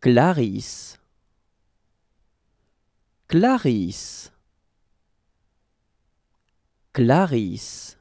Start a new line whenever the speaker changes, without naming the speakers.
Clarisse, Clarisse, Clarisse.